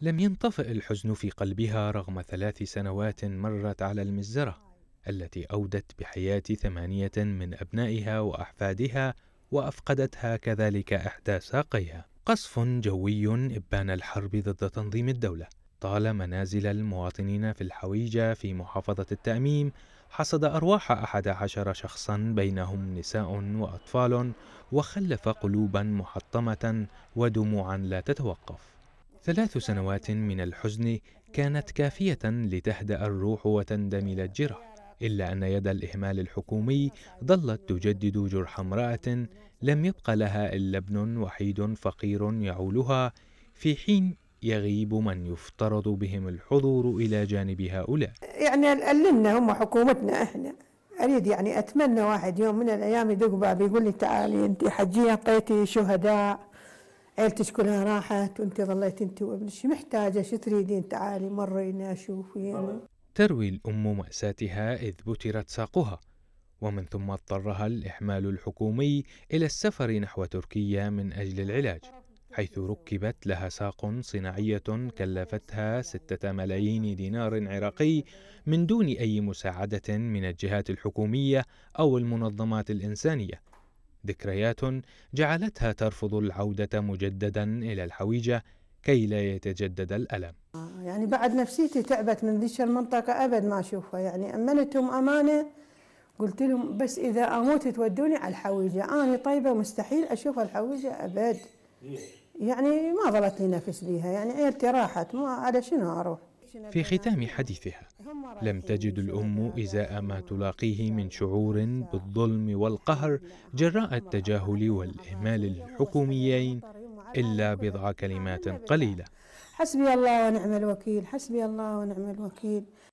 لم ينطفئ الحزن في قلبها رغم ثلاث سنوات مرت على المزرة التي أودت بحياة ثمانية من أبنائها وأحفادها وأفقدتها كذلك إحدى ساقيها قصف جوي إبان الحرب ضد تنظيم الدولة طال منازل المواطنين في الحويجة في محافظة التأميم حصد أرواح أحد عشر شخصا بينهم نساء وأطفال وخلف قلوبا محطمة ودموعا لا تتوقف ثلاث سنوات من الحزن كانت كافية لتهدأ الروح وتندمل الجرح إلا أن يد الإهمال الحكومي ظلت تجدد جرح امرأة لم يبق لها إلا ابن وحيد فقير يعولها في حين يغيب من يفترض بهم الحضور إلى جانب هؤلاء يعني لنا هم حكومتنا إحنا أريد يعني أتمنى واحد يوم من الأيام يدق باب يقول لي تعالي أنت حجية طيتي شهداء عيلتك كلها راحت وأنت ظليت أنت وابنك محتاجة شو تريدين تعالي مرينا شوفينا تروي الأم مأساتها إذ بترت ساقها ومن ثم اضطرها الإحمال الحكومي إلى السفر نحو تركيا من أجل العلاج حيث ركبت لها ساق صناعية كلفتها ستة ملايين دينار عراقي من دون أي مساعدة من الجهات الحكومية أو المنظمات الإنسانية ذكريات جعلتها ترفض العودة مجددا إلى الحويجة كي لا يتجدد الألم آه، يعني بعد نفسيتي تعبت من ذيش المنطقة أبد ما أشوفها يعني أمنتهم أمانة قلت لهم بس إذا أموت تودوني على الحويجة أنا طيبة مستحيل أشوف الحويجة أبد إيه. يعني ما ظلت لي نفس بيها يعني عيلتي راحت ما على شنو أروح في ختام حديثها لم تجد الأم إزاء ما تلاقيه من شعور بالظلم والقهر جراء التجاهل والإهمال الحكوميين إلا بضع كلمات قليلة حسبي الله ونعم الوكيل حسبي الله ونعم الوكيل